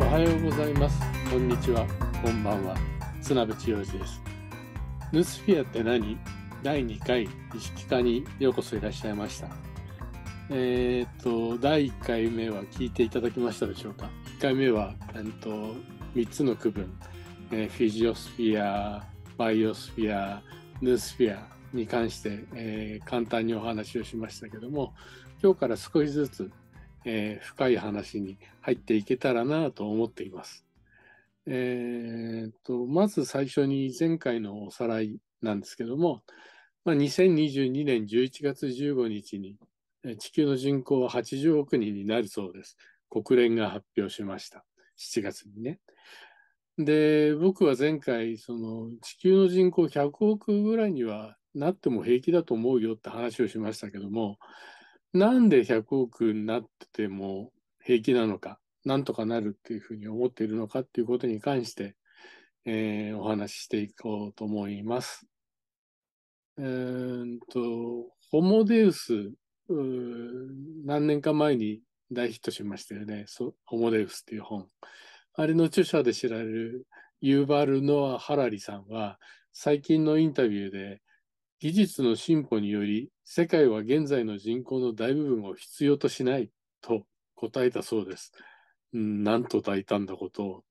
おはようございますこんにちはこんばんは砂部千代次ですヌスフィアって何第2回意識化にようこそいらっしゃいましたえっ、と第1回目は聞いていただきましたでしょうか1回目は、えー、と3つの区分、えー、フィジオスフィアバイオスフィアヌースフィアに関して、えー、簡単にお話をしましたけども今日から少しずつ、えー、深い話に入っていけたらなと思っています。えーっと、まず最初に前回のおさらいなんですけども、まあ、2022年11月15日に地球の人口は80億人になるそうです。国連が発表しました。7月にね。で、僕は前回、その地球の人口100億ぐらいにはなっても平気だと思うよって話をしましたけども、なんで100億になってても平気なのか、なんとかなるっていうふうに思っているのかっていうことに関して、えー、お話ししていこうと思います。えー、と、ホモデウス、何年か前に大ヒットしましたよね。ホモデウスっていう本。あれの著者で知られるユーバル・ノア・ハラリさんは、最近のインタビューで、技術の進歩により、世界は現在の人口の大部分を必要としないと答えたそうです。うん、なんと大胆なことを。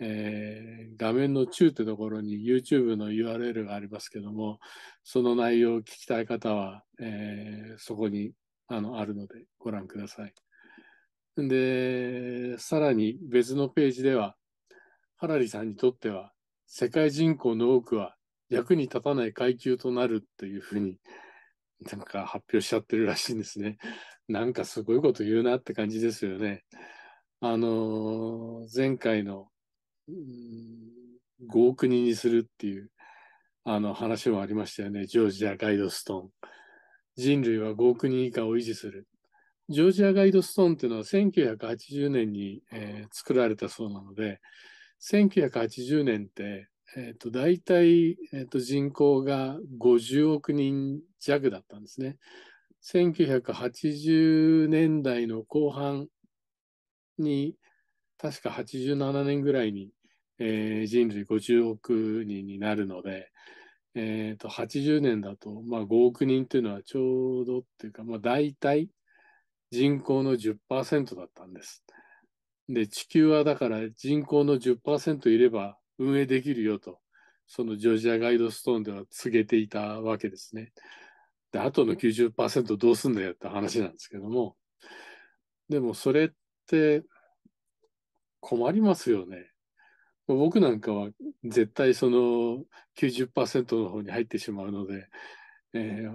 えー、画面の中ってところに YouTube の URL がありますけども、その内容を聞きたい方は、えー、そこにあのあるのでご覧ください。で、さらに別のページでは、ハラリさんにとっては、世界人口の多くは役に立たない階級となるというふうに、なんか発表しちゃってるらしいんですね。なんかすごいこと言うなって感じですよね。あの、前回の、うん、5億人にするっていう、あの話もありましたよね。ジョージア・ガイドストーン。人類は5億人以下を維持する。ジョージアガイドストーンっていうのは1980年に、えー、作られたそうなので、1980年って、えー、と、大体、えー、と、人口が50億人弱だったんですね。1980年代の後半に、確か87年ぐらいに、えー、人類50億人になるので、えー、と、80年だと、まあ、5億人というのはちょうどっていうか、まあ、大体、人口の10%だったんです。で、地球はだから人口の10%いれば運営できるよと、そのジョージアガイドストーンでは告げていたわけですね。で、あとの90%どうすんだよって話なんですけども、でもそれって困りますよね。僕なんかは絶対その90%の方に入ってしまうので、えー、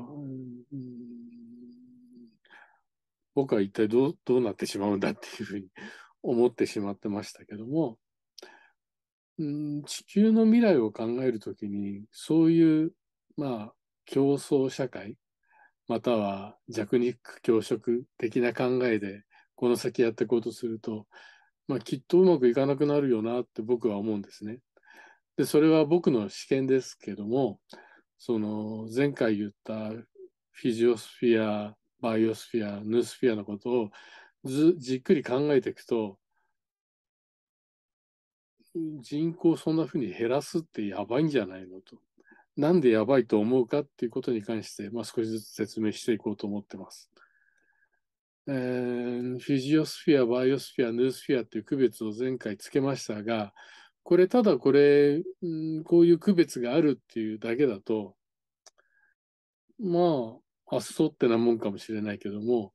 僕は一体どうどうなってしまうんだっていうふうに思ってしまってましたけども、うん、地球の未来を考えるときに、そういう、まあ、競争社会、または弱肉強食的な考えで、この先やっていこうとすると、まあ、きっとうまくいかなくなるよなって僕は思うんですね。で、それは僕の試験ですけども、その前回言ったフィジオスフィアバイオスフィア、ヌースフィアのことをずじっくり考えていくと、人口そんなふうに減らすってやばいんじゃないのと。なんでやばいと思うかっていうことに関して、まあ、少しずつ説明していこうと思ってます。えー、フィジオスフィア、バイオスフィア、ヌースフィアっていう区別を前回つけましたが、これただこれ、うん、こういう区別があるっていうだけだと、まあ、発想ってなもんかもしれないけども、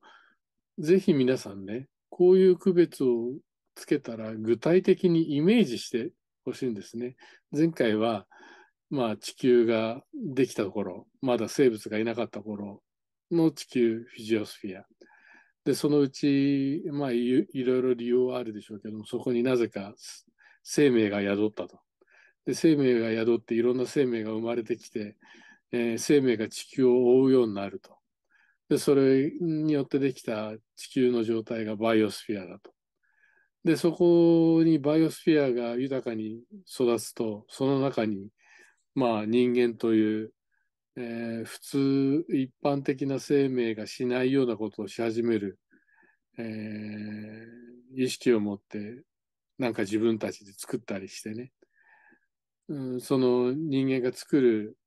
ぜひ皆さんね、こういう区別をつけたら具体的にイメージしてほしいんですね。前回は、まあ、地球ができた頃、まだ生物がいなかった頃の地球フィジオスフィア。で、そのうち、まあい、いろいろ理由はあるでしょうけども、そこになぜか生命が宿ったと。で、生命が宿っていろんな生命が生まれてきて、えー、生命が地球を覆うようになると。で、それによってできた地球の状態がバイオスフィアだと。で、そこにバイオスフィアが豊かに育つと、その中に、まあ人間という、えー、普通一般的な生命がしないようなことをし始める、えー、意識を持って、なんか自分たちで作ったりしてね。うん、その人間が作る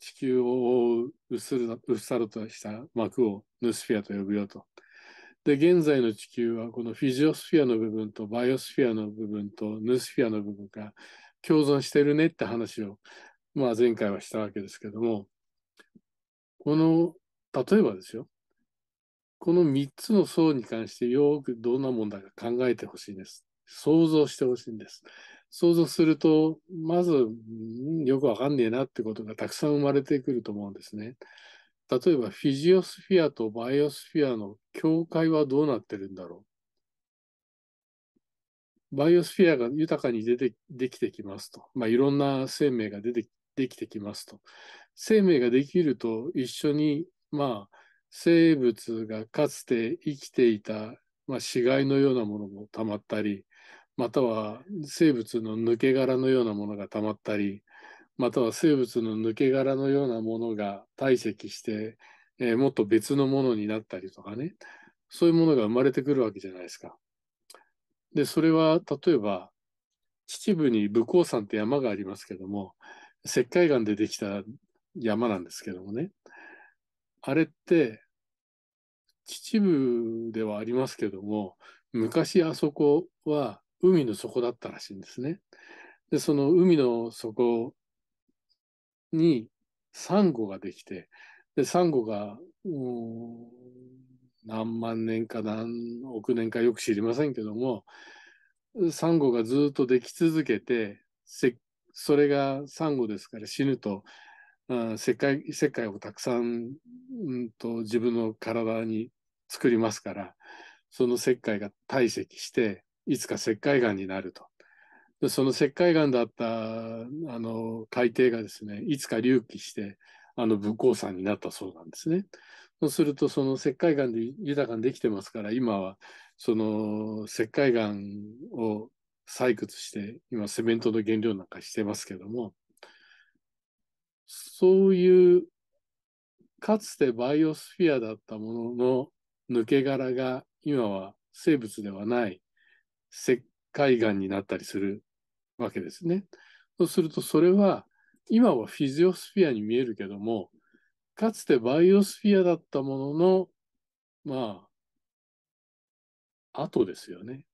地球を覆ううっさるとした膜をヌスフィアと呼ぶよと。で、現在の地球はこのフィジオスフィアの部分とバイオスフィアの部分とヌスフィアの部分が共存してるねって話を、まあ、前回はしたわけですけども、この、例えばですよ、この3つの層に関してよくどんな問題か考えてほしいです。想像してほしいんです。想像すると、まず、よくわかんねえなってことがたくさん生まれてくると思うんですね。例えば、フィジオスフィアとバイオスフィアの境界はどうなってるんだろう。バイオスフィアが豊かに出てできてきますと。まあ、いろんな生命が出てできてきますと。生命ができると一緒に、まあ、生物がかつて生きていた、まあ、死骸のようなものもたまったり、または生物の抜け殻のようなものがたまったり、または生物の抜け殻のようなものが堆積して、えー、もっと別のものになったりとかね、そういうものが生まれてくるわけじゃないですか。で、それは例えば、秩父に武甲山って山がありますけども、石灰岩でできた山なんですけどもね、あれって、秩父ではありますけども、昔あそこは海の底だったらしいんですね。で、その海の底にサンゴができて、で、サンゴが、何万年か何億年かよく知りませんけども、サンゴがずっとでき続けて、それがサンゴですから死ぬと、うん、石灰をたくさん、うんと自分の体に作りますからその石灰が堆積していつか石灰岩になると。でその石灰岩だったあの海底がですね、いつか隆起して、あの武甲山になったそうなんですね。そうすると、その石灰岩で豊かにできてますから、今はその石灰岩を採掘して、今セメントの原料なんかしてますけども、そういうかつてバイオスフィアだったものの抜け殻が今は生物ではない石灰岩になったりするわけですね。そうするとそれは今はフィジオスフィアに見えるけどもかつてバイオスフィアだったもののまあ後ですよね。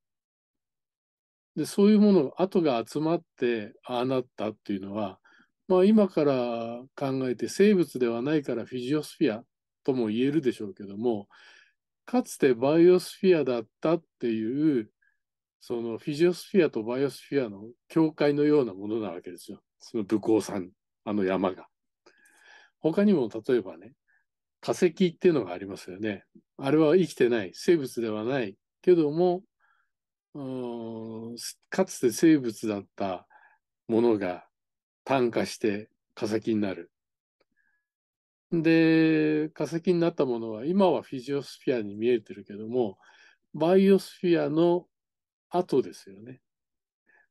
でそういうもの後が集まってああなったっていうのは、まあ、今から考えて生物ではないからフィジオスフィアとも言えるでしょうけどもかつてバイオスフィアだったっていうそのフィジオスフィアとバイオスフィアの境界のようなものなわけですよ。その武甲山、あの山が。他にも例えばね、化石っていうのがありますよね。あれは生きてない、生物ではないけども、かつて生物だったものが炭化して化石になる。で、化石になったものは、今はフィジオスフィアに見えてるけども、バイオスフィアの後ですよね。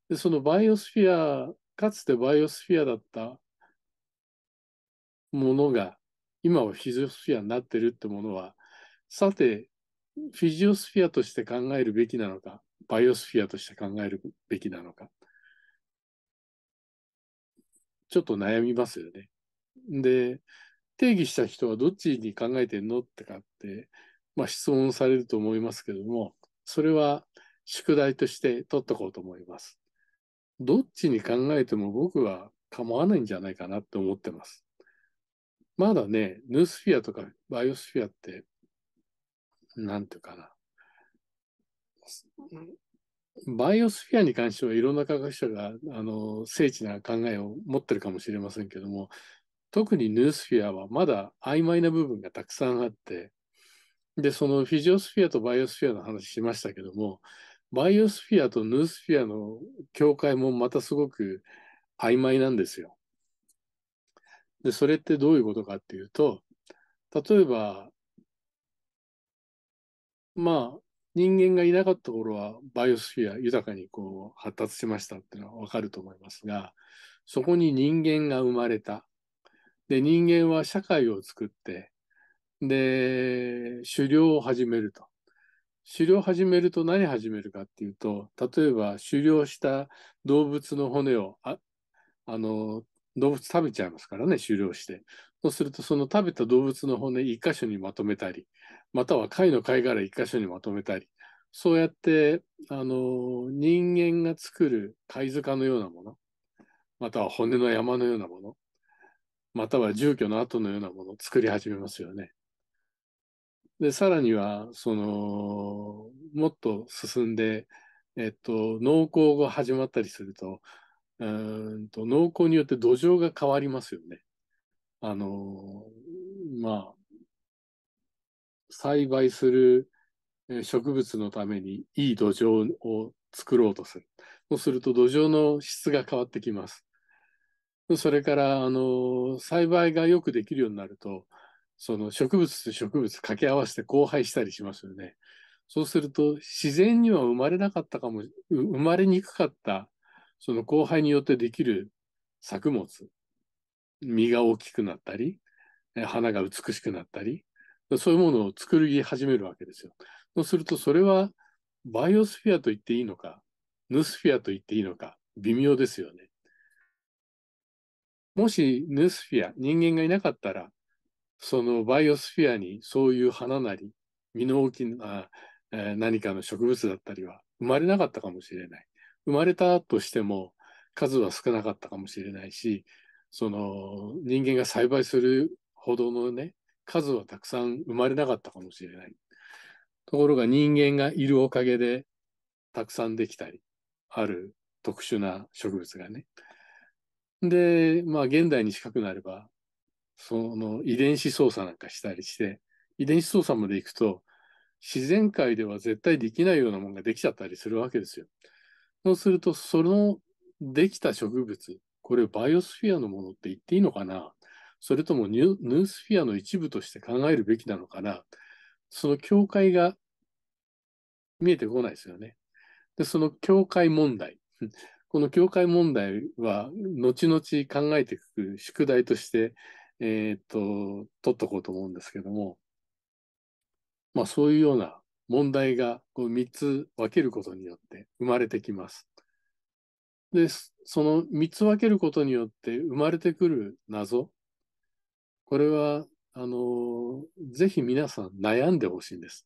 で、そのバイオスフィア、かつてバイオスフィアだったものが、今はフィジオスフィアになってるってものは、さて、フィジオスフィアとして考えるべきなのか、バイオスフィアとして考えるべきなのか、ちょっと悩みますよね。で、定義した人はどっちに考えてんのってかって、まあ質問されると思いますけども、それは宿題として取っとこうと思います。どっちに考えても僕は構わないんじゃないかなって思ってます。まだね、ヌースフィアとかバイオスフィアって、なんていうかな。バイオスフィアに関してはいろんな科学者が、あの、精緻な考えを持ってるかもしれませんけども、特にヌースフィアはまだ曖昧な部分がたくさんあって、で、そのフィジオスフィアとバイオスフィアの話しましたけども、バイオスフィアとヌースフィアの境界もまたすごく曖昧なんですよ。で、それってどういうことかっていうと、例えば、まあ、人間がいなかった頃はバイオスフィア豊かにこう発達しましたっていうのはわかると思いますが、そこに人間が生まれた。で、人間は社会を作って、で、狩猟を始めると。狩猟始めると何始めるかっていうと、例えば狩猟した動物の骨を、ああの、動物食べちゃいますからね、狩猟して。そうすると、その食べた動物の骨一箇所にまとめたり、または貝の貝殻一箇所にまとめたり、そうやって、あの、人間が作る貝塚のようなもの、または骨の山のようなもの、または住居の跡のようなものを作り始めますよね。で、さらには、その、もっと進んで、えっと、農耕が始まったりすると、うんと農耕によって土壌が変わりますよね。あの、まあ、栽培する植物のためにいい土壌を作ろうとする。そうすると土壌の質が変わってきます。それから、あの、栽培がよくできるようになると、その植物と植物掛け合わせて交配したりしますよね。そうすると自然には生まれなかったかも、生まれにくかったその交配によってできる作物、実が大きくなったり、花が美しくなったり、そういうものを作り始めるわけですよ。そうするとそれはバイオスフィアと言っていいのか、ヌスフィアと言っていいのか、微妙ですよね。もしヌスフィア、人間がいなかったら、そのバイオスフィアにそういう花なり、身の大きな、えー、何かの植物だったりは生まれなかったかもしれない。生まれたとしても数は少なかったかもしれないし、その人間が栽培するほどのね、数はたくさん生まれなかったかもしれない。ところが人間がいるおかげでたくさんできたり、ある特殊な植物がね。で、まあ現代に近くなればその遺伝子操作なんかしたりして、遺伝子操作まで行くと、自然界では絶対できないようなものができちゃったりするわけですよ。そうすると、そのできた植物、これバイオスフィアのものって言っていいのかなそれともニュヌースフィアの一部として考えるべきなのかなその境界が見えてこないですよね。で、その境界問題。この境界問題は、後々考えていく宿題として、えー、っと、取っとこうと思うんですけども、まあそういうような問題がこう3つ分けることによって生まれてきます。で、その3つ分けることによって生まれてくる謎、これは、あの、ぜひ皆さん悩んでほしいんです。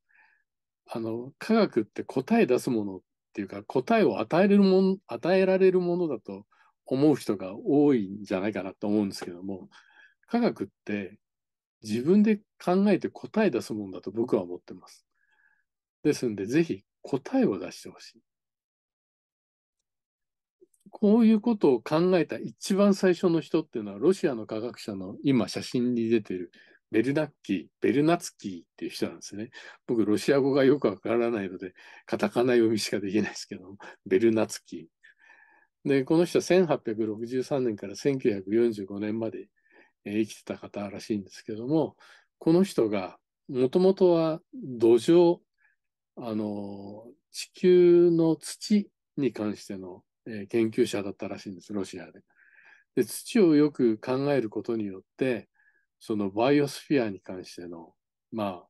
あの、科学って答え出すものっていうか、答えを与えるもん、与えられるものだと思う人が多いんじゃないかなと思うんですけども、科学って自分で考えて答え出すもんだと僕は思ってます。ですんで、ぜひ答えを出してほしい。こういうことを考えた一番最初の人っていうのは、ロシアの科学者の今写真に出てるベルナッキー、ベルナツキーっていう人なんですね。僕、ロシア語がよくわからないので、カタカナ読みしかできないですけど、ベルナツキー。で、この人は1863年から1945年まで生きてた方らしいんですけども、この人がもともとは土壌、あの、地球の土に関しての、え研究者だったらしいんです、ロシアで。で、土をよく考えることによって、そのバイオスフィアに関しての、まあ、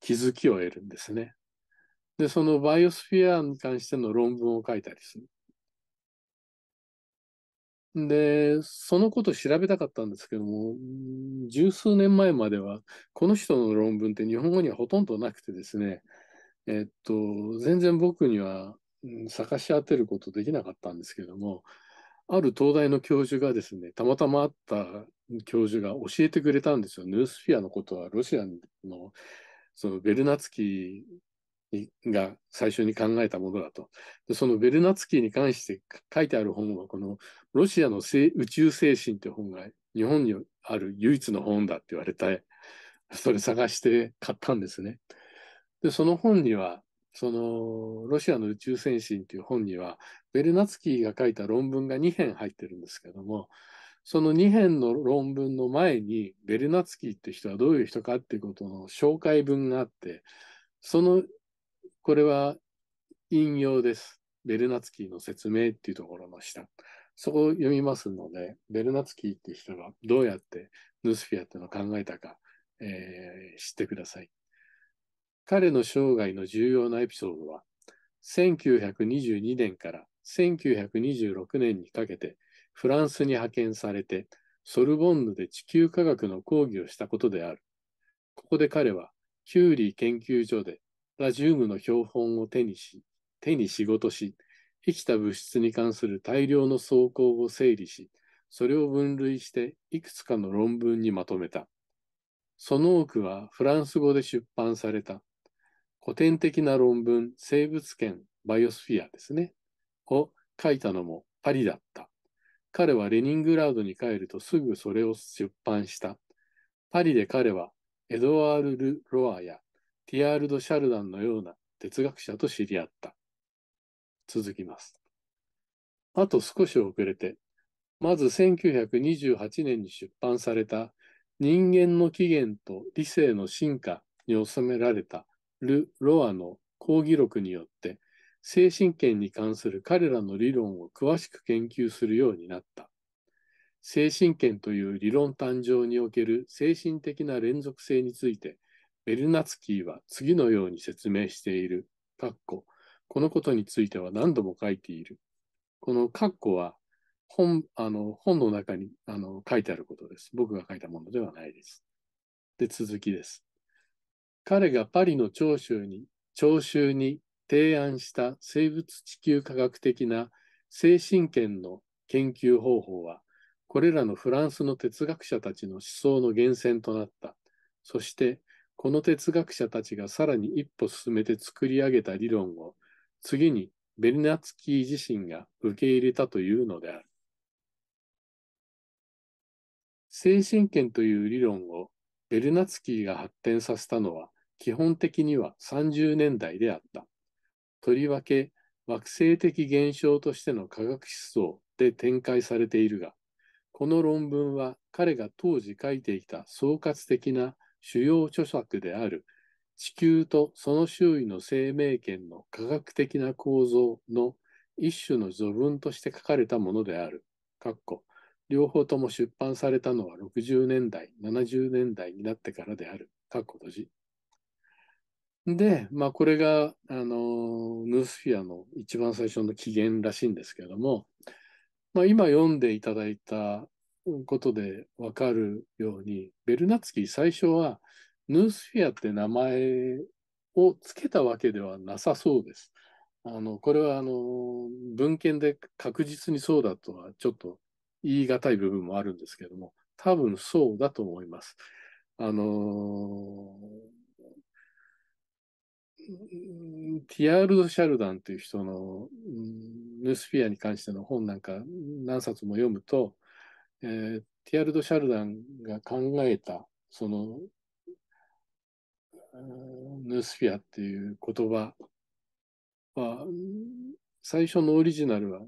気づきを得るんですね。で、そのバイオスフィアに関しての論文を書いたりする。で、そのことを調べたかったんですけども、十数年前までは、この人の論文って日本語にはほとんどなくてですね、えっと、全然僕には探し当てることできなかったんですけども、ある東大の教授がですね、たまたまあった教授が教えてくれたんですよ。ヌースフィアのことはロシアのそのベルナツキが最初に考えたものだと。でそのベルナツキーに関して書いてある本は、このロシアの宇宙精神という本が日本にある唯一の本だって言われた、それ探して買ったんですね。で、その本には、そのロシアの宇宙精神という本には、ベルナツキーが書いた論文が2編入ってるんですけども、その2編の論文の前に、ベルナツキーって人はどういう人かっていうことの紹介文があって、そのこれは引用です。ベルナツキーの説明っていうところの下。そこを読みますので、ベルナツキーっていう人がどうやってヌスフィアっていうのを考えたか、えー、知ってください。彼の生涯の重要なエピソードは、1922年から1926年にかけてフランスに派遣されて、ソルボンヌで地球科学の講義をしたことである。ここで彼は、キューリー研究所でラジウムの標本を手にし、手に仕事し、生きた物質に関する大量の草稿を整理し、それを分類していくつかの論文にまとめた。その多くはフランス語で出版された。古典的な論文、生物圏、バイオスフィアですね、を書いたのもパリだった。彼はレニングラードに帰るとすぐそれを出版した。パリで彼はエドワール・ル・ロアやティアールド・シャルダンのような哲学者と知り合った。続きます。あと少し遅れて、まず1928年に出版された人間の起源と理性の進化に収められたル・ロアの講義録によって、精神権に関する彼らの理論を詳しく研究するようになった。精神権という理論誕生における精神的な連続性について、ベルナツキーは次のように説明している。かっここのことについては何度も書いている。このカッコは本あの本の中にあの書いてあることです。僕が書いたものではないです。で、続きです。彼がパリの長州に聴衆に提案した生物地球科学的な精神圏の研究方法は、これらのフランスの哲学者たちの思想の源泉となった。そして、この哲学者たちがさらに一歩進めて作り上げた理論を次にベルナツキー自身が受け入れたというのである。精神権という理論をベルナツキーが発展させたのは基本的には30年代であった。とりわけ惑星的現象としての科学思想で展開されているが、この論文は彼が当時書いていた総括的な主要著作である地球とその周囲の生命圏の科学的な構造の一種の序文として書かれたものである。両方とも出版されたのは60年代、70年代になってからである。で、まあ、これが、あの、ヌースフィアの一番最初の起源らしいんですけれども、まあ、今読んでいただいたことでわかるように、ベルナツキ最初はヌースフィアって名前を付けたわけではなさそうです。あの、これはあの、文献で確実にそうだとはちょっと言い難い部分もあるんですけども、多分そうだと思います。あのティアールド・シャルダンという人のヌースフィアに関しての本なんか何冊も読むと、えー、ティアルド・シャルダンが考えた、その、ヌースフィアっていう言葉は、最初のオリジナルは、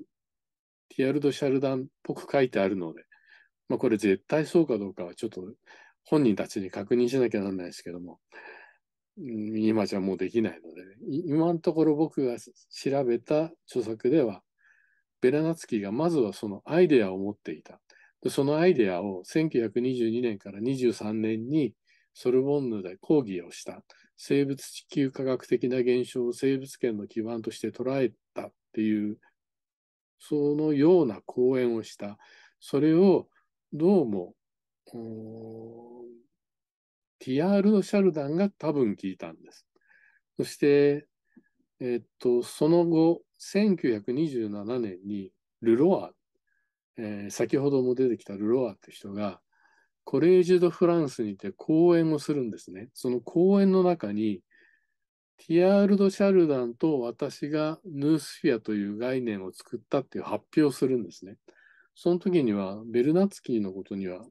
ティアルド・シャルダンっぽく書いてあるので、まあこれ絶対そうかどうかはちょっと本人たちに確認しなきゃなんないですけども、今じゃもうできないので、今のところ僕が調べた著作では、ベラナツキがまずはそのアイデアを持っていた。そのアイデアを1922年から23年にソルボンヌで講義をした。生物地球科学的な現象を生物圏の基盤として捉えたっていう、そのような講演をした。それをどうも、ティアールのシャルダンが多分聞いたんです。そして、えっと、その後、1927年にルロアえー、先ほども出てきたルロアって人が、コレージュ・ド・フランスにて講演をするんですね。その講演の中に、ティアールド・シャルダンと私がヌースフィアという概念を作ったっていう発表をするんですね。その時には、ベルナツキーのことには、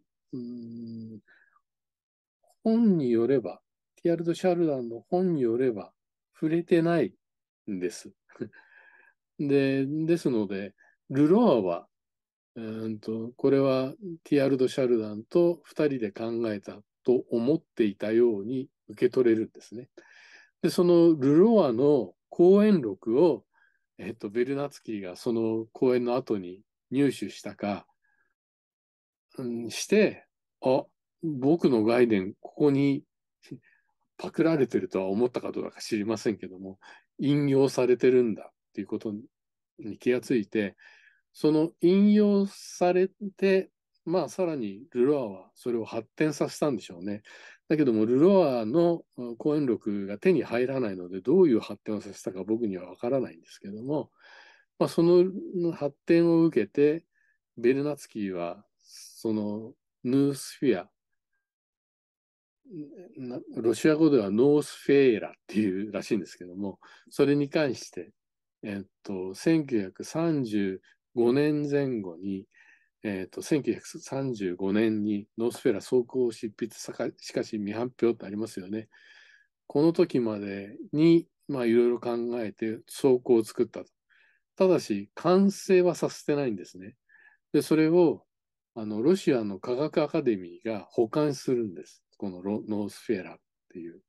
本によれば、ティアールド・シャルダンの本によれば、触れてないんです。で、ですので、ルロアはうんとこれはティアルド・シャルダンと2人で考えたと思っていたように受け取れるんですね。でそのルロアの講演録を、えっと、ベルナツキーがその講演の後に入手したか、うん、してあ僕の概念ここにパクられてるとは思ったかどうか知りませんけども引用されてるんだっていうことに気がついてその引用されて、まあ、さらにルロアはそれを発展させたんでしょうね。だけども、ルロアの講演録が手に入らないので、どういう発展をさせたか僕にはわからないんですけども、まあ、その発展を受けて、ベルナツキーは、そのヌースフィア、ロシア語ではノースフェーラっていうらしいんですけども、それに関して、えっと、1930 5年前後に、えーと、1935年にノースフェラ総を執筆しかし未発表ってありますよね。この時までにいろいろ考えて倉行を作ったと。ただし完成はさせてないんですね。でそれをあのロシアの科学アカデミーが保管するんです。このノースフェラっていう。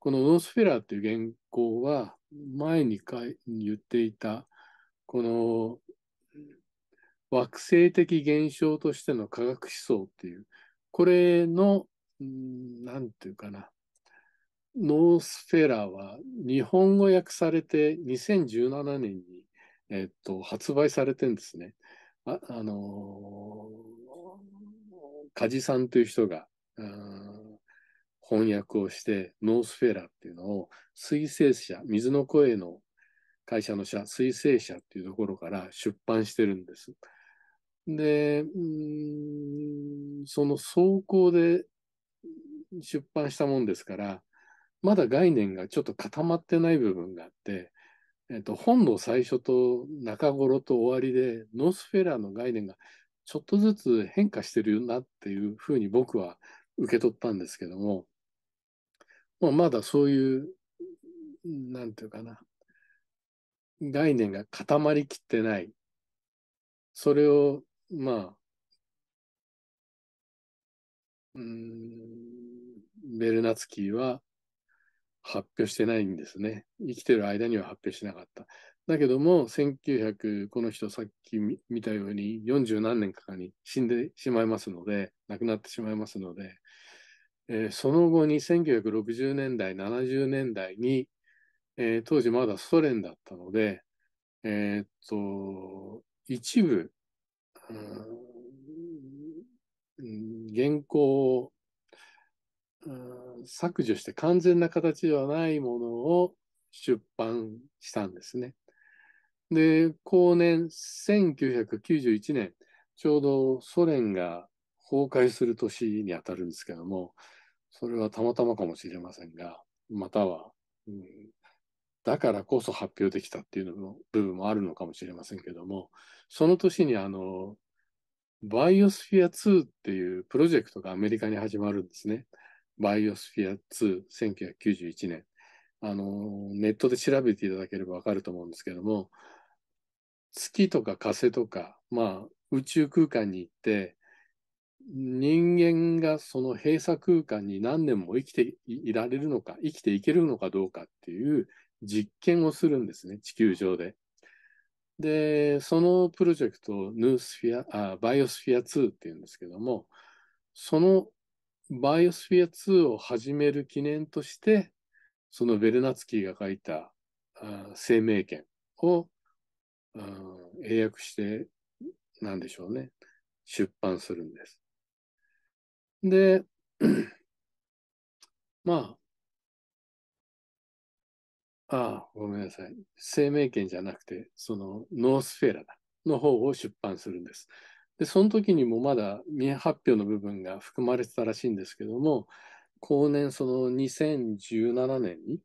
このノースフェラっていう原稿は前に言っていたこの惑星的現象としての科学思想っていう、これの、なんていうかな、ノースフェラーは日本語訳されて2017年に、えっと、発売されてんですね。あ、あのー、梶さんという人が、翻訳をしてノースフェラーっていうのを水星社、水の声の会社の社、水星社っていうところから出版してるんです。で、うん、その走行で出版したもんですから、まだ概念がちょっと固まってない部分があって、えっと、本の最初と中頃と終わりで、ノースフェラーの概念がちょっとずつ変化してるなっていうふうに僕は受け取ったんですけども、まあ、まだそういう、なんていうかな、概念が固まりきってない。それをまあ、うん、ベルナツキーは発表してないんですね。生きてる間には発表しなかった。だけども、1900、この人さっき見たように、40何年かに死んでしまいますので、亡くなってしまいますので、えー、その後に1960年代、70年代に、えー、当時まだソ連だったので、えー、っと、一部、うん、原稿を、削除して完全な形ではないものを出版したんですね。で、後年1991年、ちょうどソ連が崩壊する年にあたるんですけども、それはたまたまかもしれませんが、または、うん、だからこそ発表できたっていうのも部分もあるのかもしれませんけども、その年にあの、バイオスフィア2っていうプロジェクトがアメリカに始まるんですね。バイオスフィア2、1991年。あの、ネットで調べていただければわかると思うんですけども、月とか風とか、まあ、宇宙空間に行って、人間がその閉鎖空間に何年も生きていられるのか、生きていけるのかどうかっていう実験をするんですね、地球上で。で、そのプロジェクト、ヌースフィア、あバイオスフィア2っていうんですけども、そのバイオスフィア2を始める記念として、そのベルナツキーが書いた生命権を、うん、英訳して、なんでしょうね、出版するんです。で、まあ、ああ、ごめんなさい。生命権じゃなくて、そのノースフェラの方を出版するんです。で、その時にもまだ未発表の部分が含まれてたらしいんですけども、後年、その2017年に、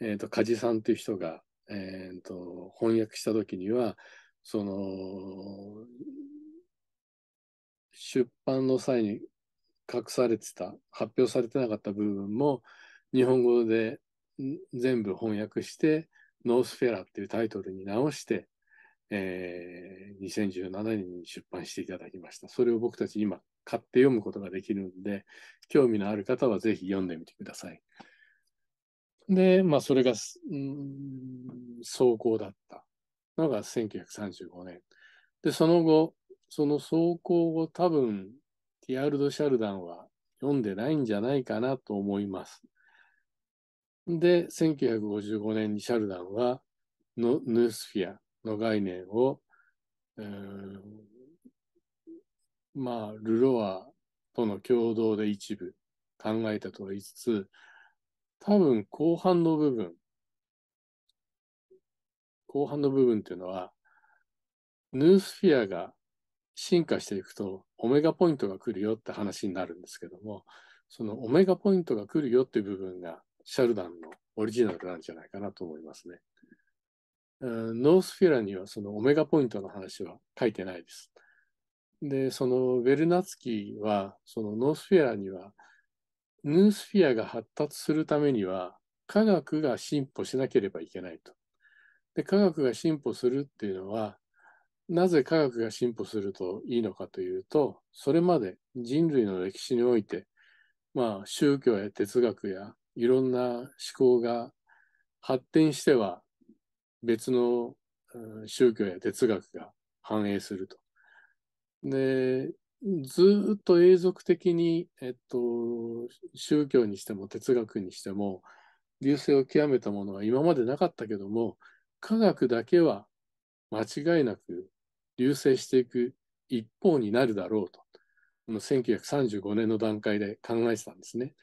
えっ、ー、と、梶さんという人が、えっ、ー、と、翻訳した時には、その、出版の際に隠されてた、発表されてなかった部分も、日本語で全部翻訳して、ノースフェラーっていうタイトルに直して、えー、2017年に出版していただきました。それを僕たち今買って読むことができるんで、興味のある方はぜひ読んでみてください。で、まあ、それが、うん、走行だったのが1935年。で、その後、その走行を多分、ティアールド・シャルダンは読んでないんじゃないかなと思います。で、1955年にシャルダンはヌースフィアの概念を、えー、まあ、ルロアとの共同で一部考えたとは言いつつ、多分後半の部分、後半の部分っていうのは、ヌースフィアが進化していくと、オメガポイントが来るよって話になるんですけども、そのオメガポイントが来るよっていう部分が、シャルダンのオリジナルなんじゃないかなと思いますね。ノースフィラにはそのオメガポイントの話は書いてないです。で、そのベルナツキは、そのノースフィアには、ヌースフィアが発達するためには、科学が進歩しなければいけないと。で、科学が進歩するっていうのは、なぜ科学が進歩するといいのかというと、それまで人類の歴史において、まあ、宗教や哲学やいろんな思考が発展しては別の宗教や哲学が反映すると。で、ずっと永続的に、えっと、宗教にしても哲学にしても、流星を極めたものは今までなかったけども、科学だけは間違いなく流星していく一方になるだろうと、この1935年の段階で考えてたんですね。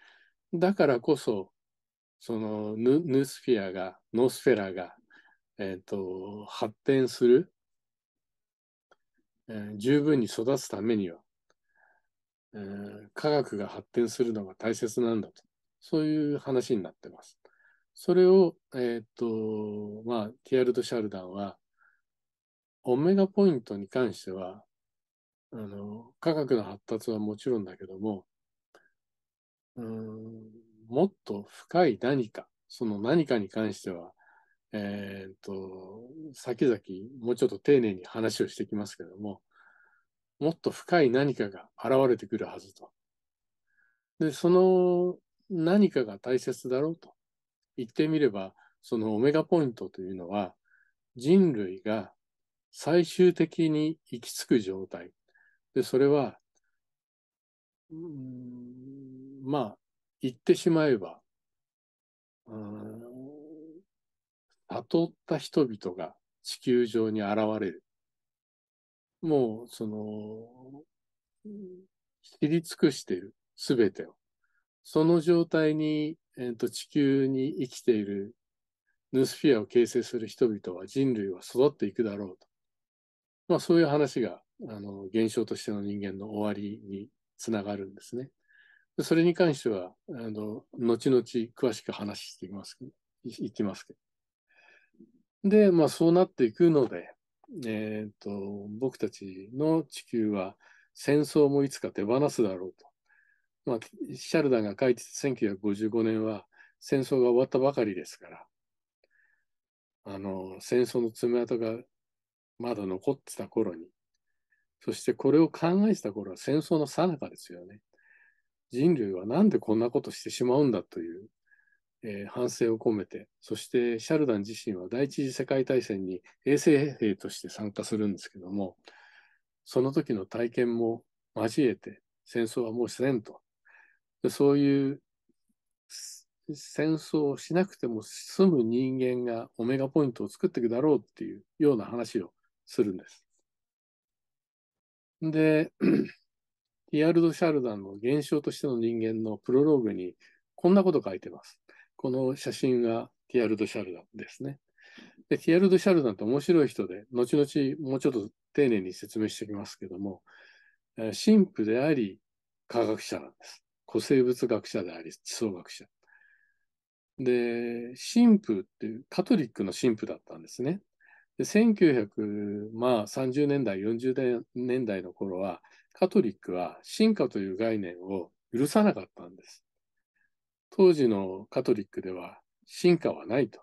だからこそ、そのヌヌスフィアが、ノスフェラが、えっ、ー、と、発展する、えー、十分に育つためには、えー、科学が発展するのが大切なんだと。そういう話になってます。それを、えっ、ー、と、まあ、ティアルト・シャルダンは、オメガポイントに関しては、あの、科学の発達はもちろんだけども、うんもっと深い何か、その何かに関しては、えっ、と、先々、もうちょっと丁寧に話をしてきますけども、もっと深い何かが現れてくるはずと。で、その何かが大切だろうと。言ってみれば、そのオメガポイントというのは、人類が最終的に行き着く状態。で、それは、まあ、言ってしまえば、うん、悟った人々が地球上に現れる。もう、その、知り尽くしている、すべてを。その状態に、えーと、地球に生きているヌースフィアを形成する人々は人類は育っていくだろうと。まあそういう話が、あの、現象としての人間の終わりにつながるんですね。それに関しては、あの、後々詳しく話していきますけど、いきますけど。で、まあそうなっていくので、えっ、と、僕たちの地球は戦争もいつか手放すだろうと。まあ、シャルダンが書いてた1955年は戦争が終わったばかりですから、あの、戦争の爪痕がまだ残ってた頃に、そしてこれを考えてた頃は戦争の最中ですよね。人類はなんでこんなことしてしまうんだという、えー、反省を込めて、そしてシャルダン自身は第一次世界大戦に衛星兵として参加するんですけども、その時の体験も交えて、戦争はもうせんと。でそういう戦争をしなくても済む人間がオメガポイントを作っていくだろうっていうような話をするんです。で、ティアルド・シャルダンの現象としての人間のプロローグにこんなこと書いてます。この写真がティアルド・シャルダンですね。で、ティアルド・シャルダンって面白い人で、後々もうちょっと丁寧に説明しておきますけども、神父であり科学者なんです。古生物学者であり地層学者。で、神父っていうカトリックの神父だったんですね。で1930年代、40年代の頃は、カトリックは進化という概念を許さなかったんです。当時のカトリックでは進化はないと。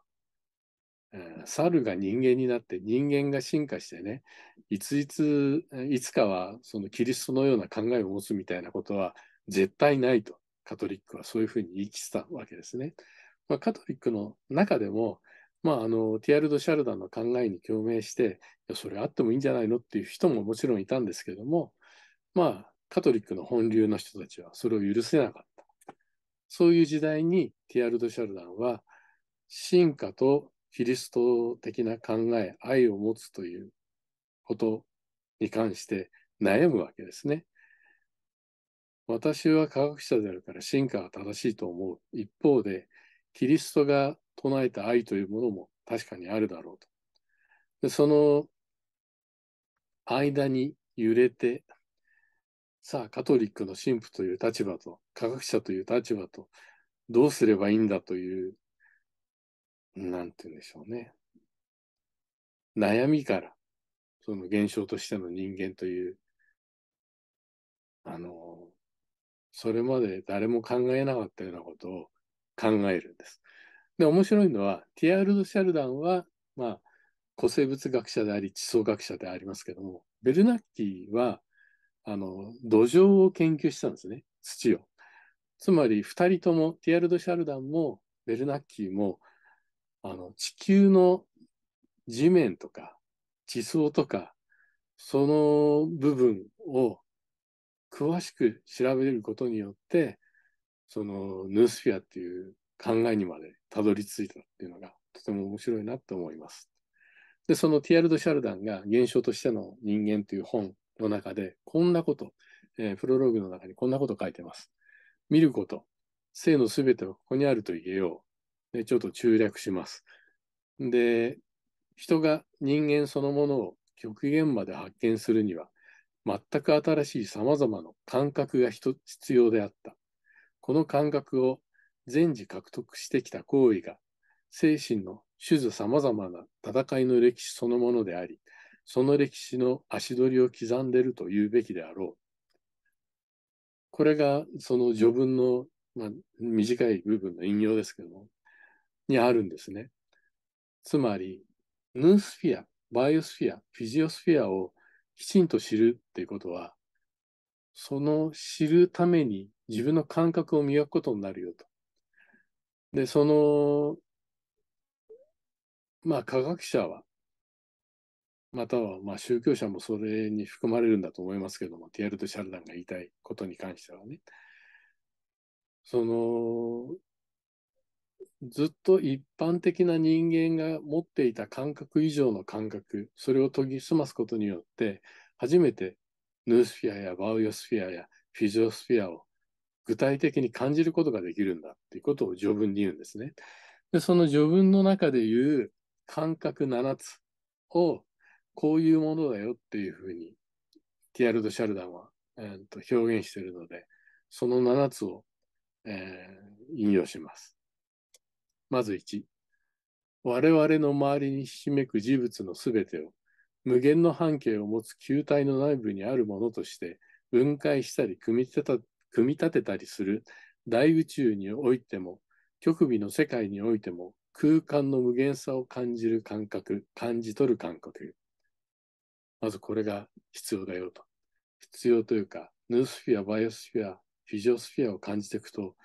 猿が人間になって人間が進化してねいついついつかはそのキリストのような考えを持つみたいなことは絶対ないとカトリックはそういうふうに言い切ったわけですね。まあ、カトリックの中でも、まあ、あのティアルド・シャルダンの考えに共鳴してそれあってもいいんじゃないのっていう人ももちろんいたんですけどもまあ、カトリックの本流の人たちはそれを許せなかった。そういう時代にティアルド・シャルダンは、進化とキリスト的な考え、愛を持つということに関して悩むわけですね。私は科学者であるから進化は正しいと思う。一方で、キリストが唱えた愛というものも確かにあるだろうと。でその間に揺れてさあ、カトリックの神父という立場と、科学者という立場と、どうすればいいんだという、なんて言うんでしょうね。悩みから、その現象としての人間という、あの、それまで誰も考えなかったようなことを考えるんです。で、面白いのは、ティアールド・シャルダンは、まあ、古生物学者であり、地層学者でありますけども、ベルナッキーは、あの、土壌を研究したんですね。土を。つまり、二人とも、ティアルド・シャルダンも、ベルナッキーも、あの、地球の地面とか、地層とか、その部分を詳しく調べることによって、そのヌースフィアっていう考えにまでたどり着いたっていうのがとても面白いなと思います。で、そのティアルド・シャルダンが現象としての人間という本の中で、こんなこと、えー、プロローグの中にこんなこと書いてます。見ること、性のすべてはここにあると言えよう。ちょっと中略します。で、人が人間そのものを極限まで発見するには、全く新しい様々な感覚が必要であった。この感覚を全時獲得してきた行為が、精神の種々様々な戦いの歴史そのものであり、その歴史の足取りを刻んでいると言うべきであろう。これがその序文の、まあ、短い部分の引用ですけども、にあるんですね。つまり、ヌースフィア、バイオスフィア、フィジオスフィアをきちんと知るっていうことは、その知るために自分の感覚を磨くことになるよと。で、その、まあ科学者はまたはまあ宗教者もそれに含まれるんだと思いますけども、ティアルト・シャルダンが言いたいことに関してはね。その、ずっと一般的な人間が持っていた感覚以上の感覚、それを研ぎ澄ますことによって、初めてヌースフィアやバウヨスフィアやフィジオスフィアを具体的に感じることができるんだっていうことを序文に言うんですね。で、その序文の中で言う感覚7つをこういうものだよっていうふうに、ティアルド・シャルダンは、えー、と表現しているので、その7つを、えー、引用します。まず1、我々の周りにひしめく事物のすべてを、無限の半径を持つ球体の内部にあるものとして分解したり組み立てた組み立てたりする大宇宙においても極微の世界においても空間の無限さを感じる感覚感じ取る感覚まずこれが必要だよと。必要というか、ヌースフィア、バイオスフィア、フィジオスフィアを感じていくと、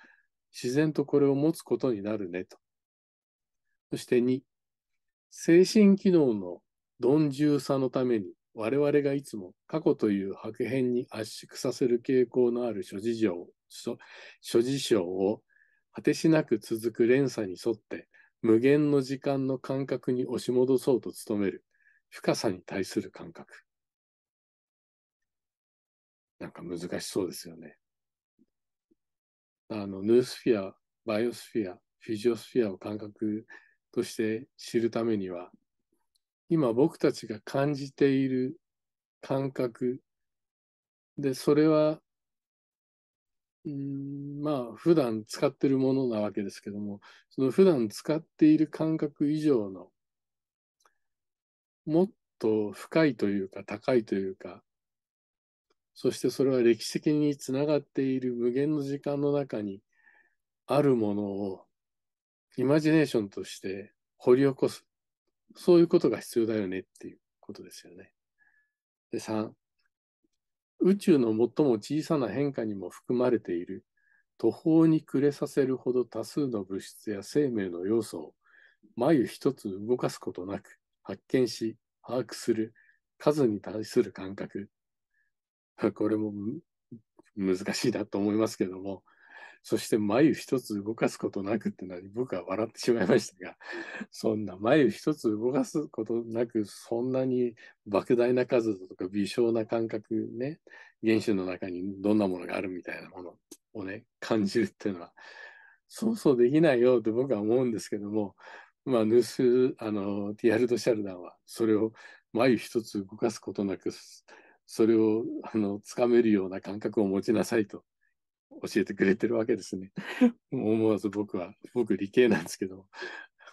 自然とこれを持つことになるねと。そして2、精神機能の鈍重さのために、我々がいつも過去という白片に圧縮させる傾向のある諸事情、諸事象を果てしなく続く連鎖に沿って、無限の時間の感覚に押し戻そうと努める。深さに対する感覚。なんか難しそうですよね。あの、ヌースフィア、バイオスフィア、フィジオスフィアを感覚として知るためには、今僕たちが感じている感覚で、それは、うんまあ、普段使ってるものなわけですけども、その普段使っている感覚以上のもっと深いというか高いというか、そしてそれは歴史的につながっている無限の時間の中にあるものをイマジネーションとして掘り起こす。そういうことが必要だよねっていうことですよね。で、3、宇宙の最も小さな変化にも含まれている途方に暮れさせるほど多数の物質や生命の要素を眉一つ動かすことなく発見し、把握する、数に対する感覚。これも難しいなと思いますけども、そして眉一つ動かすことなくってのは僕は笑ってしまいましたが、そんな眉一つ動かすことなく、そんなに莫大な数とか微小な感覚ね、原種の中にどんなものがあるみたいなものをね、感じるっていうのは、そうそうできないよって僕は思うんですけども、まあ、ヌース、あの、ティアルド・シャルダンは、それを眉一つ動かすことなく、それを、あの、つかめるような感覚を持ちなさいと教えてくれてるわけですね。思わず僕は、僕理系なんですけど、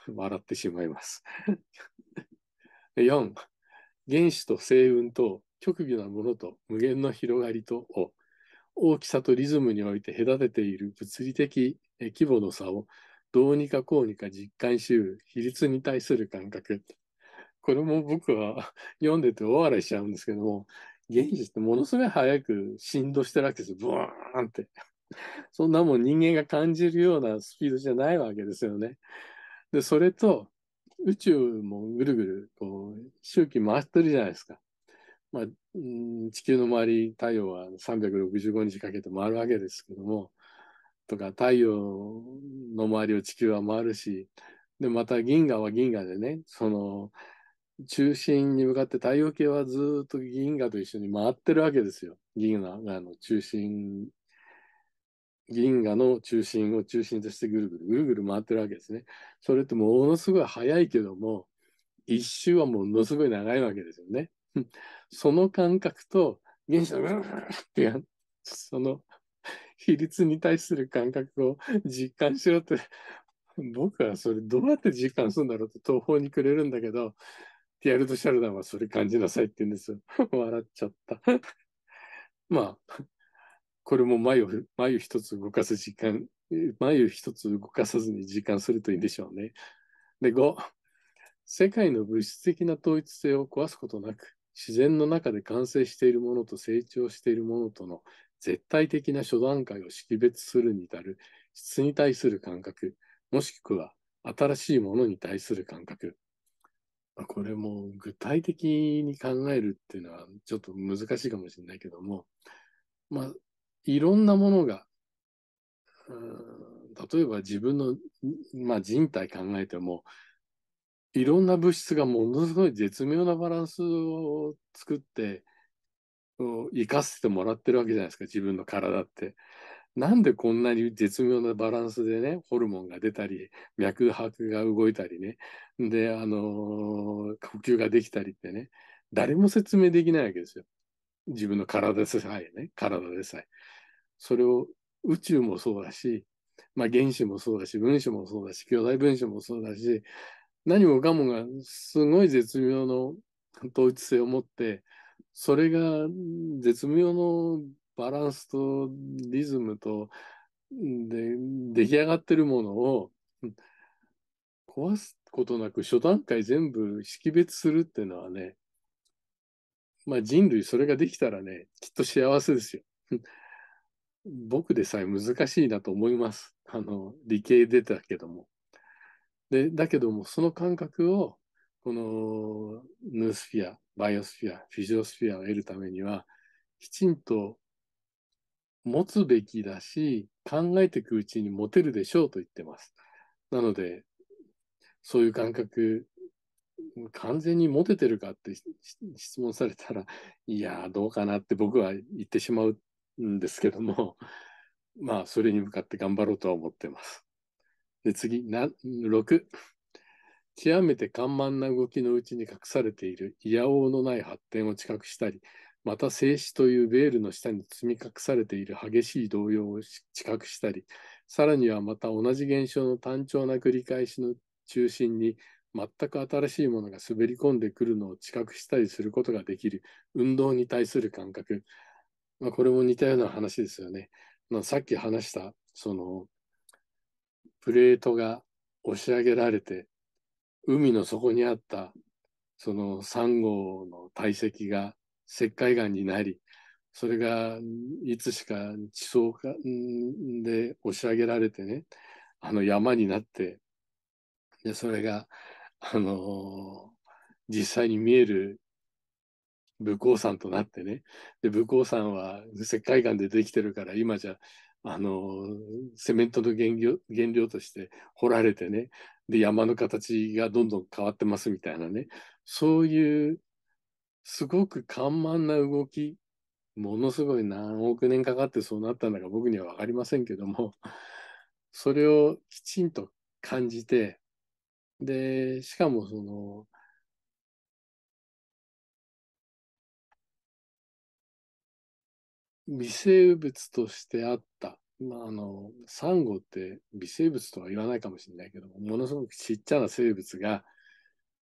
笑ってしまいます。4、原子と星雲と極微なものと無限の広がりとを大きさとリズムにおいて隔てている物理的規模の差をどうにかこうにか実感しうる比率に対する感覚。これも僕は 読んでて大笑いしちゃうんですけども、現実ってものすごい早く振動してるわけですよ。ブワーンって。そんなもん人間が感じるようなスピードじゃないわけですよね。で、それと宇宙もぐるぐるこう周期回ってるじゃないですか。まあ、地球の周り、太陽は365日かけて回るわけですけども、とか太陽の周りを地球は回るしでまた銀河は銀河でねその中心に向かって太陽系はずっと銀河と一緒に回ってるわけですよ銀河の中心銀河の中心を中心としてぐるぐるぐるぐる回ってるわけですねそれってものすごい速いけども一周はものすごい長いわけですよねその感覚と原子のぐるぐるってやその比率に対する感覚を実感しろって、僕はそれどうやって実感するんだろうって東方にくれるんだけど、ティアルド・シャルダンはそれ感じなさいって言うんですよ。笑っちゃった。まあ、これも眉眉一つ動かす時間、眉一つ動かさずに実感するといいでしょうね。で、5、世界の物質的な統一性を壊すことなく、自然の中で完成しているものと成長しているものとの絶対的な初段階を識別するに至る質に対する感覚、もしくは新しいものに対する感覚。これも具体的に考えるっていうのはちょっと難しいかもしれないけども、まあ、いろんなものが、例えば自分の、まあ、人体考えても、いろんな物質がものすごい絶妙なバランスを作って、生かせてもらってるわけじゃないですか、自分の体って。なんでこんなに絶妙なバランスでね、ホルモンが出たり、脈拍が動いたりね、で、あのー、呼吸ができたりってね、誰も説明できないわけですよ。自分の体でさえね、体でさえ。それを宇宙もそうだし、まあ、原子もそうだし、分子もそうだし、兄弟分子もそうだし、何もかもがすごい絶妙の統一性を持って、それが絶妙のバランスとリズムと、で、出来上がってるものを壊すことなく初段階全部識別するっていうのはね、まあ人類それができたらね、きっと幸せですよ。僕でさえ難しいなと思います。あの、理系出たけども。で、だけどもその感覚をこのヌースフィア、バイオスフィア、フィジオスフィアを得るためには、きちんと持つべきだし、考えていくうちに持てるでしょうと言ってます。なので、そういう感覚、完全に持ててるかって質問されたら、いやどうかなって僕は言ってしまうんですけども、まあ、それに向かって頑張ろうとは思ってます。で、次、な6。極めて緩慢な動きのうちに隠されているいやおうのない発展を知覚したり、また静止というベールの下に積み隠されている激しい動揺を知覚したり、さらにはまた同じ現象の単調な繰り返しの中心に全く新しいものが滑り込んでくるのを知覚したりすることができる運動に対する感覚、まあ、これも似たような話ですよね。まあ、さっき話したそのプレートが押し上げられて海の底にあったそのサンゴの堆積が石灰岩になり、それがいつしか地層で押し上げられてね、あの山になって、で、それが、あのー、実際に見える武甲山となってね、で、武甲山は石灰岩でできてるから、今じゃあの、セメントの原料原料として掘られてね、で、山の形がどんどん変わってますみたいなね、そういう、すごく緩慢な動き、ものすごい何億年かかってそうなったのか僕には分かりませんけども、それをきちんと感じて、で、しかもその、微生物としてあった、まあ、あのサンゴって微生物とは言わないかもしれないけどものすごくちっちゃな生物が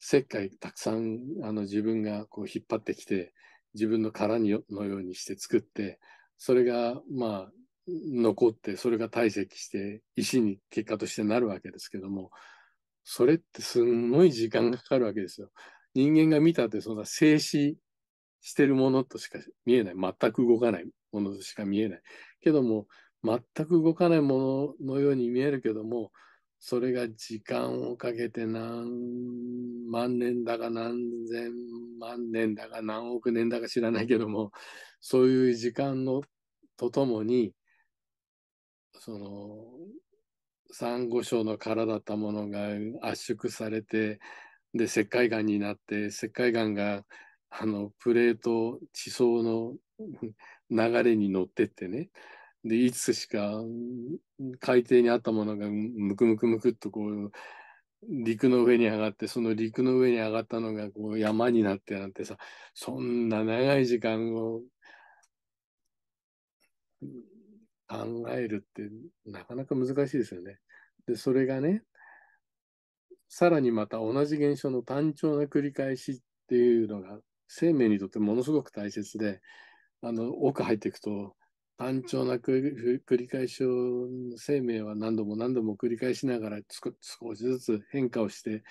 石灰たくさんあの自分がこう引っ張ってきて自分の殻にのようにして作ってそれがまあ残ってそれが堆積して石に結果としてなるわけですけどもそれってすんごい時間がかかるわけですよ。人間が見たってそんな静止してるものとしか見えない全く動かないものしか見えない。けども、全く動かないもののように見えるけども、それが時間をかけて何万年だか何千万年だか何億年だか知らないけども、そういう時間のとともに、その、珊瑚礁の殻だったものが圧縮されて、で、石灰岩になって、石灰岩が、あの、プレート、地層の流れに乗ってってね。で、いつしか海底にあったものがムクムクムクっとこう、陸の上に上がって、その陸の上に上がったのがこう山になってなんてさ、そんな長い時間を考えるってなかなか難しいですよね。で、それがね、さらにまた同じ現象の単調な繰り返しっていうのが生命にとってものすごく大切で、あの奥入っていくと単調な繰り返しを生命は何度も何度も繰り返しながら少しずつ変化をして、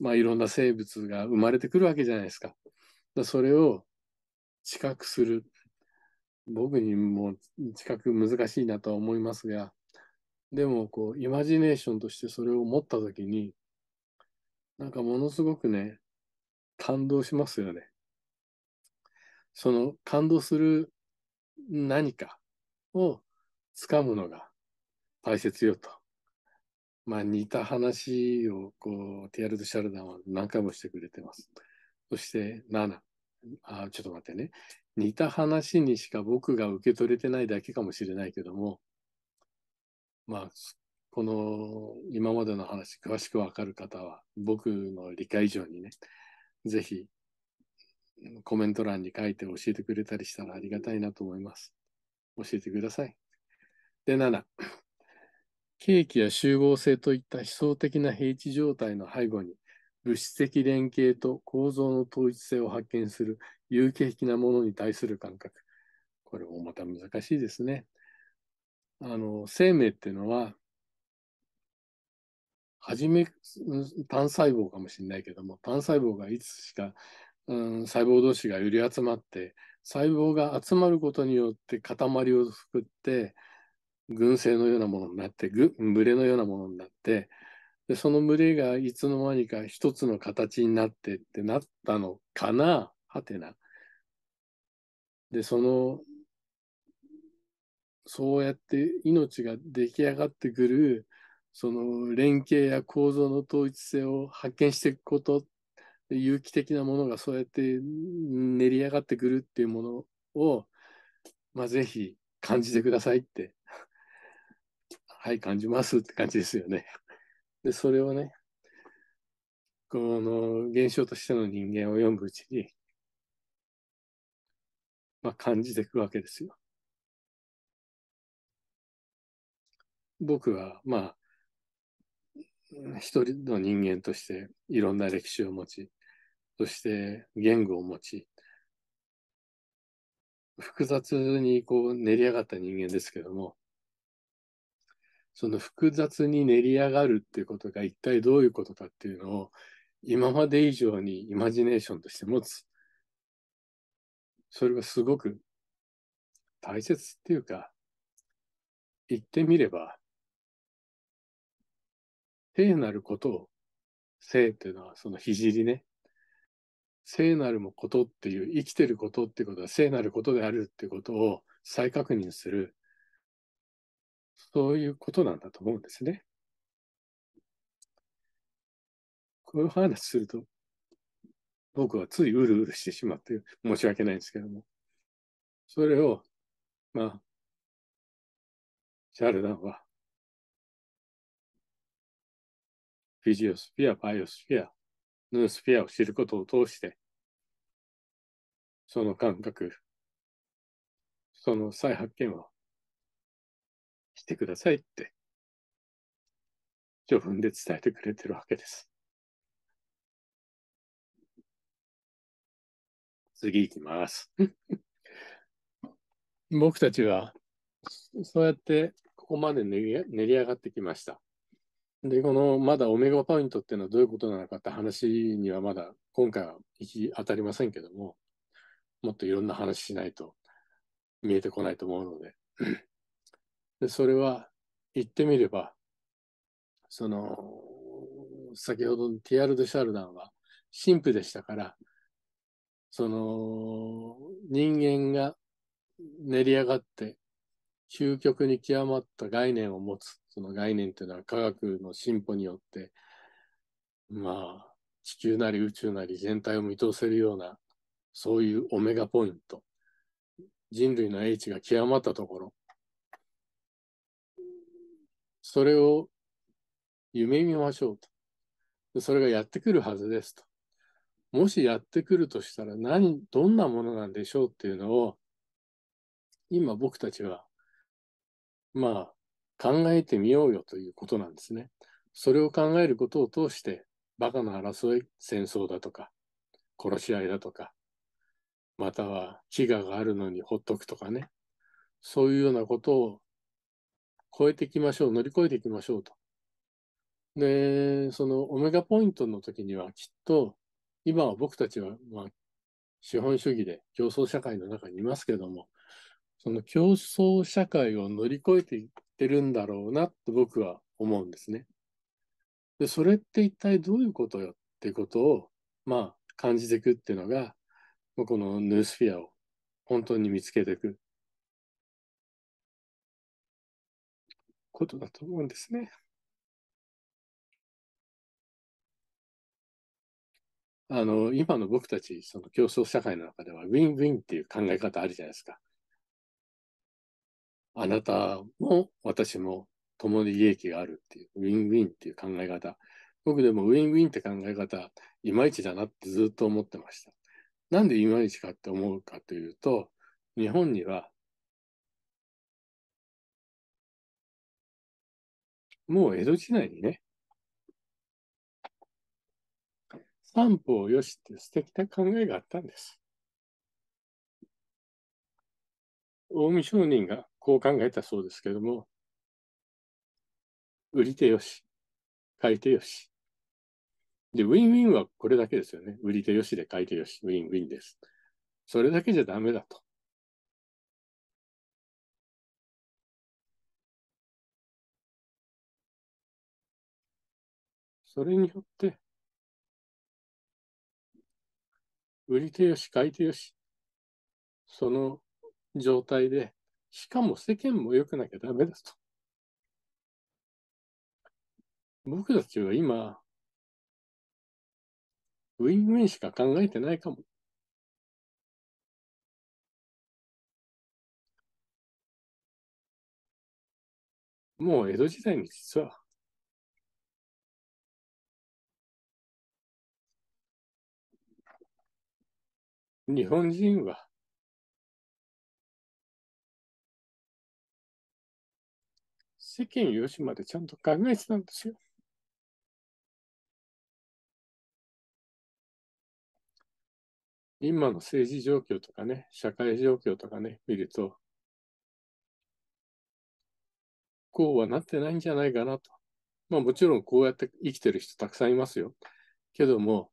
まあ、いろんな生物が生まれてくるわけじゃないですか。だそれを知覚する僕にも知覚難しいなとは思いますがでもこうイマジネーションとしてそれを持った時になんかものすごくね感動しますよね。その感動する何かを掴むのが大切よと。まあ似た話をこう、ティアルド・シャルダンは何回もしてくれてます。そして7。あ、ちょっと待ってね。似た話にしか僕が受け取れてないだけかもしれないけども、まあ、この今までの話詳しくわかる方は僕の理解以上にね、ぜひコメント欄に書いて教えてくれたりしたらありがたいなと思います。教えてください。で、7。ケーキや集合性といった思想的な平地状態の背後に、物質的連携と構造の統一性を発見する有形的なものに対する感覚。これもまた難しいですね。あの、生命っていうのは、はじめ単細胞かもしれないけども、単細胞がいつしかうん、細胞同士が寄り集まって細胞が集まることによって塊を作って群生のようなものになって群れのようなものになってでその群れがいつの間にか一つの形になってってなったのかなはてな。でそのそうやって命が出来上がってくるその連携や構造の統一性を発見していくこと有機的なものがそうやって練り上がってくるっていうものを、まあ、ぜひ感じてくださいって。はい、感じますって感じですよね。で、それをね、この現象としての人間を読むうちに、まあ、感じていくわけですよ。僕は、まあ、一人の人間としていろんな歴史を持ち、そして言語を持ち、複雑にこう練り上がった人間ですけども、その複雑に練り上がるっていうことが一体どういうことかっていうのを、今まで以上にイマジネーションとして持つ。それがすごく大切っていうか、言ってみれば、聖なることを、聖っていうのはその聖ね、聖なるもことっていう、生きてることっていうことは聖なることであるっていうことを再確認する、そういうことなんだと思うんですね。こういう話すると、僕はついうるうるしてしまって、申し訳ないんですけども、それを、まあ、シャルダンは、フィジオスフィア、バイオスフィア、のスピアを知ることを通して、その感覚、その再発見をしてくださいって、序文で伝えてくれてるわけです。次行きます。僕たちは、そうやってここまで練り上がってきました。で、このまだオメガポイントっていうのはどういうことなのかって話にはまだ今回は行き当たりませんけども、もっといろんな話しないと見えてこないと思うので。でそれは言ってみれば、その、先ほどのティアル・ド・シャルダンは神父でしたから、その人間が練り上がって究極に極まった概念を持つその概念というのは科学の進歩によって、まあ、地球なり宇宙なり全体を見通せるような、そういうオメガポイント。人類の英知が極まったところ。それを夢見ましょうと。それがやってくるはずですと。もしやってくるとしたら何、どんなものなんでしょうっていうのを、今僕たちは、まあ、考えてみようよということなんですね。それを考えることを通して、バカな争い、戦争だとか、殺し合いだとか、または飢餓があるのにほっとくとかね、そういうようなことを超えていきましょう、乗り越えていきましょうと。で、そのオメガポイントの時にはきっと、今は僕たちは、まあ、資本主義で競争社会の中にいますけども、その競争社会を乗り越えてってるんだろうなと僕は思うんですね。で、それって一体どういうことよっていうことを、まあ、感じていくっていうのが、このヌースフィアを本当に見つけていくことだと思うんですね。あの、今の僕たち、その競争社会の中では、ウィンウィンっていう考え方あるじゃないですか。あなたも私も共に利益があるっていう、ウィンウィンっていう考え方。僕でもウィンウィンって考え方、いまいちだなってずっと思ってました。なんでいまいちかって思うかというと、日本には、もう江戸時代にね、三方よしって素敵な考えがあったんです。近江商人がこう考えたそうですけれども、売り手よし、買い手よし。で、ウィンウィンはこれだけですよね。売り手よしで買い手よし、ウィンウィンです。それだけじゃダメだと。それによって、売り手よし、買い手よし、その状態でしかも世間も良くなきゃダメですと。僕たちは今、ウィンウィンしか考えてないかも。もう江戸時代に実は、日本人は世間よしまでちゃんと考えてたんですよ。今の政治状況とかね、社会状況とかね、見ると、こうはなってないんじゃないかなと。まあもちろんこうやって生きてる人たくさんいますよ。けども、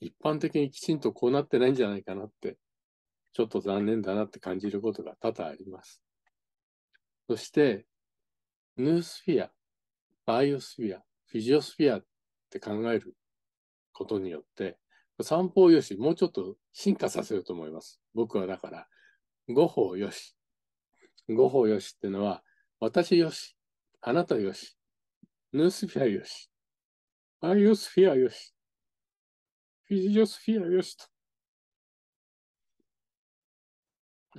一般的にきちんとこうなってないんじゃないかなって、ちょっと残念だなって感じることが多々あります。そして、ヌースフィア、バイオスフィア、フィジオスフィアって考えることによって、三方よし、もうちょっと進化させると思います。僕はだから、五方よし。五方よしっていうのは、私よし、あなたよし、ヌースフィアよし、バイオスフィアよし、フィジオスフィアよしと。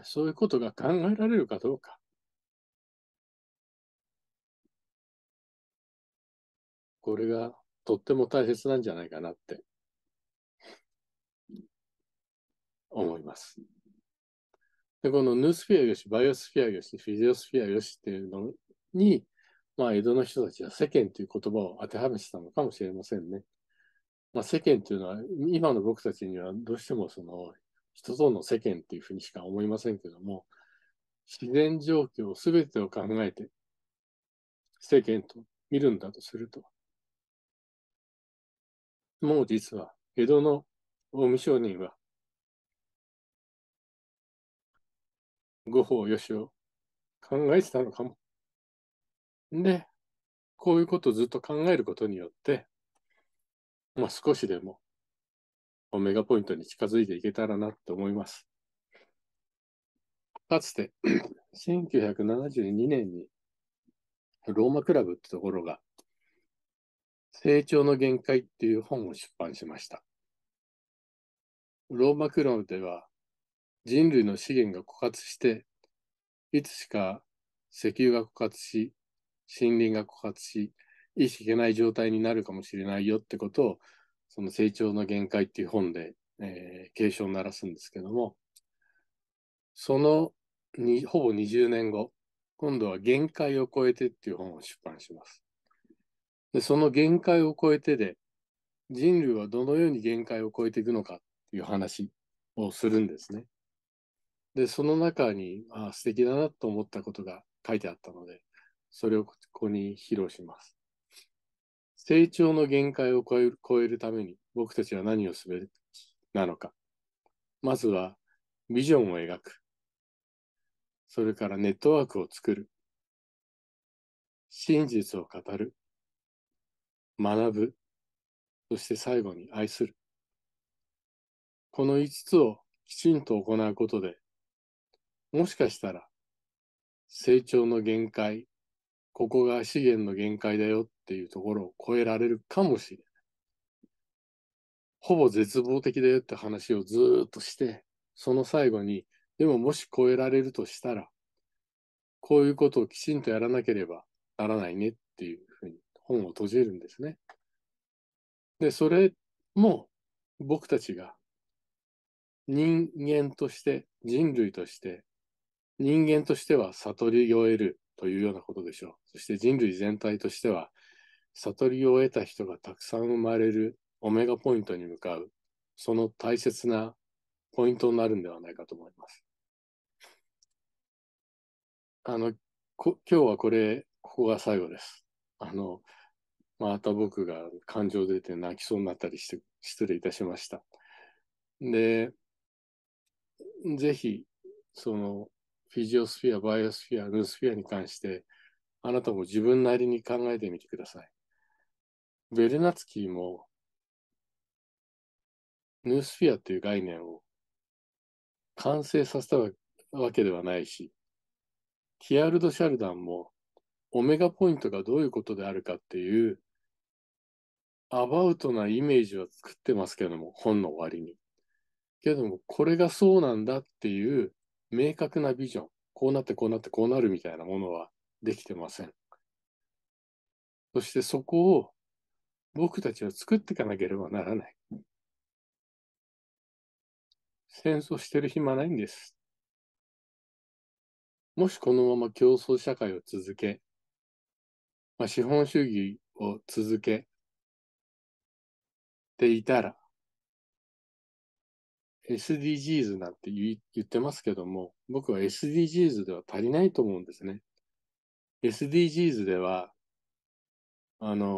そういうことが考えられるかどうか。これがとっても大切なんじゃないかなって思います。で、このヌースフィアよし、バイオスフィアよし、フィジオスフィアよしっていうのに、まあ、江戸の人たちは世間という言葉を当てはめてたのかもしれませんね。まあ、世間というのは、今の僕たちにはどうしてもその人との世間っていうふうにしか思いませんけども、自然状況すべてを考えて世間と見るんだとすると、もう実は、江戸の近江商人は、五法よしを考えてたのかも。で、こういうことをずっと考えることによって、まあ少しでも、オメガポイントに近づいていけたらなと思います。かつて、1972 年に、ローマクラブってところが成長の限界っていう本を出版しました。ローマクロでは人類の資源が枯渇して、いつしか石油が枯渇し、森林が枯渇し、意識いけない状態になるかもしれないよってことを、その成長の限界っていう本で、えー、警鐘を鳴らすんですけども、そのにほぼ20年後、今度は限界を超えてっていう本を出版します。で、その限界を超えてで、人類はどのように限界を超えていくのかっていう話をするんですね。で、その中に、あ素敵だなと思ったことが書いてあったので、それをここに披露します。成長の限界を超える超えるために僕たちは何をすべきなのか。まずはビジョンを描く。それからネットワークを作る。真実を語る。学ぶ、そして最後に愛する。この5つをきちんと行うことで、もしかしたら、成長の限界、ここが資源の限界だよっていうところを超えられるかもしれない。ほぼ絶望的だよって話をずっとして、その最後に、でももし超えられるとしたら、こういうことをきちんとやらなければならないねっていう本を閉じるんですね。で、それも僕たちが人間として、人類として、人間としては悟りを得るというようなことでしょう。そして人類全体としては、悟りを得た人がたくさん生まれるオメガポイントに向かう、その大切なポイントになるんではないかと思います。あの、今日はこれ、ここが最後です。あの、また僕が感情出て泣きそうになったりして失礼いたしました。で、ぜひ、その、フィジオスフィア、バイオスフィア、ヌースフィアに関して、あなたも自分なりに考えてみてください。ベルナツキーも、ヌースフィアという概念を完成させたわけではないし、キアルド・シャルダンもオメガポイントがどういうことであるかっていう、アバウトなイメージは作ってますけども、本の終わりに。けども、これがそうなんだっていう明確なビジョン、こうなってこうなってこうなるみたいなものはできてません。そしてそこを僕たちは作っていかなければならない。戦争してる暇ないんです。もしこのまま競争社会を続け、まあ、資本主義を続けていたら、SDGs なんて言ってますけども、僕は SDGs では足りないと思うんですね。SDGs では、あのー、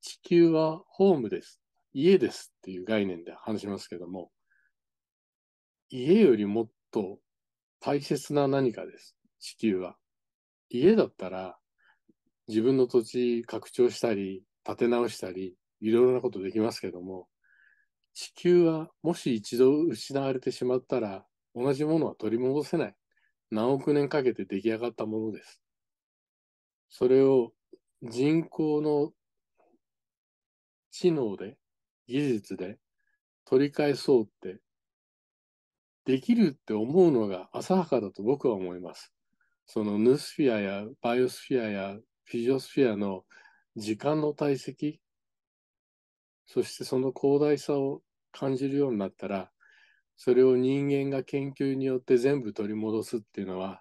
地球はホームです。家ですっていう概念で話しますけども、家よりもっと大切な何かです。地球は。家だったら、自分の土地拡張したり、建て直したり、いろいろなことできますけども、地球はもし一度失われてしまったら、同じものは取り戻せない。何億年かけて出来上がったものです。それを人工の知能で、技術で取り返そうって、できるって思うのが浅はかだと僕は思います。そのヌスフィアやバイオスフィアやフィジオスフィアの時間の体積、そしてその広大さを感じるようになったら、それを人間が研究によって全部取り戻すっていうのは、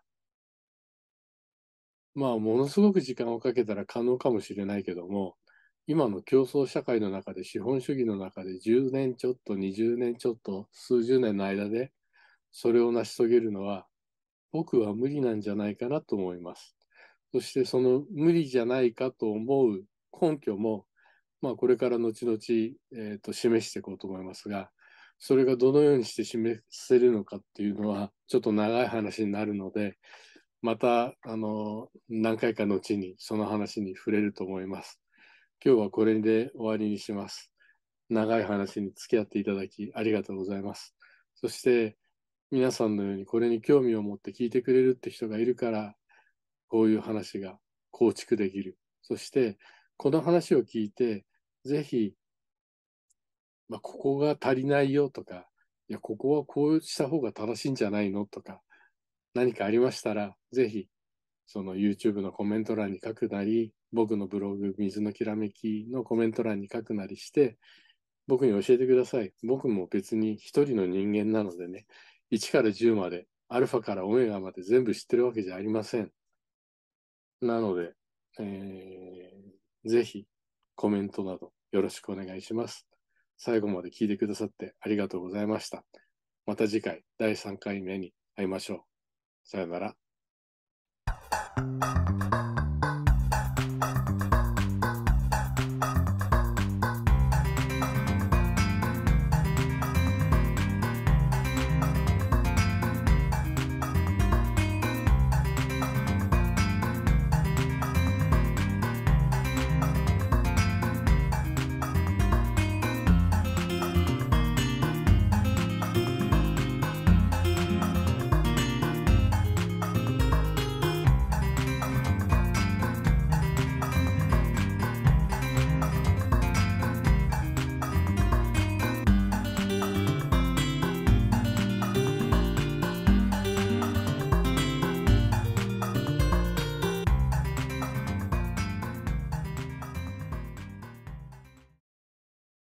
まあ、ものすごく時間をかけたら可能かもしれないけども、今の競争社会の中で、資本主義の中で10年ちょっと、20年ちょっと、数十年の間で、それを成し遂げるのは、僕は無理なんじゃないかなと思います。そしてその無理じゃないかと思う根拠も、まあ、これから後々、えー、と示していこうと思いますが、それがどのようにして示せるのかっていうのは、ちょっと長い話になるので、また、あの、何回か後にその話に触れると思います。今日はこれで終わりにします。長い話に付き合っていただきありがとうございます。そして、皆さんのようにこれに興味を持って聞いてくれるって人がいるから、こういう話が構築できる。そして、この話を聞いて、ぜひ、まあ、ここが足りないよとか、いや、ここはこうした方が正しいんじゃないのとか、何かありましたら、ぜひ、その YouTube のコメント欄に書くなり、僕のブログ、水のきらめきのコメント欄に書くなりして、僕に教えてください。僕も別に一人の人間なのでね、1から10まで、アルファからオメガまで全部知ってるわけじゃありません。なので、えー、ぜひコメントなどよろしくお願いします。最後まで聞いてくださってありがとうございました。また次回第3回目に会いましょう。さよなら。